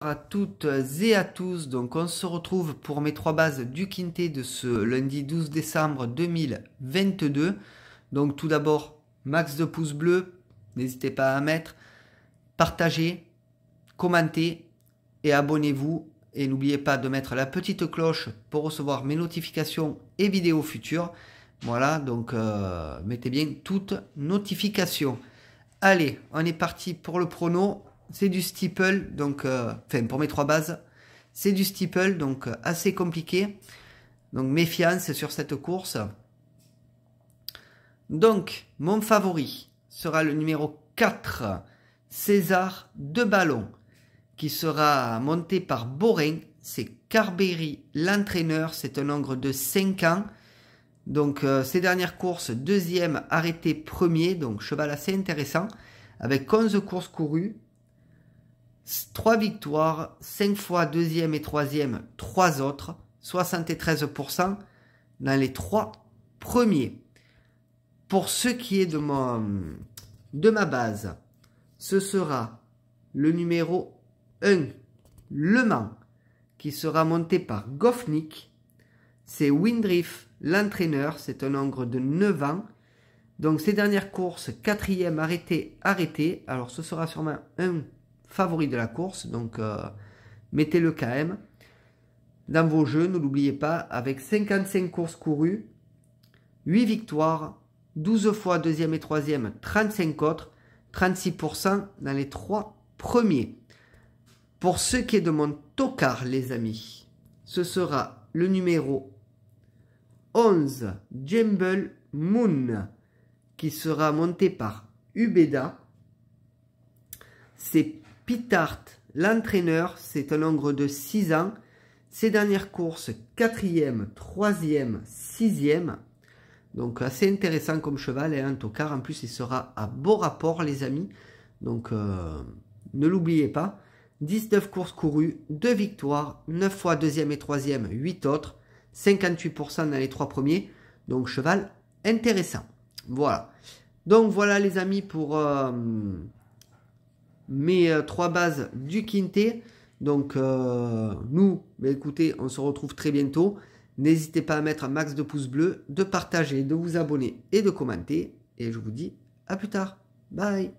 à toutes et à tous. Donc on se retrouve pour mes trois bases du quintet de ce lundi 12 décembre 2022. Donc tout d'abord, max de pouces bleus, n'hésitez pas à mettre, partagez, commentez et abonnez-vous. Et n'oubliez pas de mettre la petite cloche pour recevoir mes notifications et vidéos futures. Voilà, donc euh, mettez bien toutes notifications. Allez, on est parti pour le prono c'est du steeple, donc, euh, enfin, pour mes trois bases, c'est du steeple, donc euh, assez compliqué. Donc méfiance sur cette course. Donc, mon favori sera le numéro 4, César de Ballon, qui sera monté par Borin. C'est Carberry, l'entraîneur. C'est un nombre de 5 ans. Donc, ces euh, dernières courses, deuxième, arrêté premier. Donc, cheval assez intéressant. Avec 11 courses courues, 3 victoires, 5 fois deuxième et troisième, 3 autres, 73% dans les 3 premiers. Pour ce qui est de, de ma base, ce sera le numéro 1, Le Mans, qui sera monté par Goffnik. C'est Windriff, l'entraîneur, c'est un nombre de 9 ans. Donc ces dernières courses, quatrième arrêté, arrêté. Alors ce sera sûrement un favori de la course, donc euh, mettez-le quand même dans vos jeux, ne l'oubliez pas, avec 55 courses courues, 8 victoires, 12 fois deuxième et troisième, 35 autres, 36% dans les trois premiers. Pour ce qui est de mon tocard, les amis, ce sera le numéro 11, Jumble Moon, qui sera monté par Ubeda. C'est Pitart, l'entraîneur, c'est un ongre de 6 ans. Ses dernières courses, 4e, 3e, 6e. Donc assez intéressant comme cheval et hein, un tocard. En plus, il sera à beau rapport, les amis. Donc euh, ne l'oubliez pas. 19 courses courues, 2 victoires, 9 fois 2e et 3e, 8 autres. 58% dans les 3 premiers. Donc cheval intéressant. Voilà. Donc voilà les amis pour... Euh, mes euh, trois bases du quintet. Donc euh, nous, bah, écoutez, on se retrouve très bientôt. N'hésitez pas à mettre un max de pouces bleus, de partager, de vous abonner et de commenter. Et je vous dis à plus tard. Bye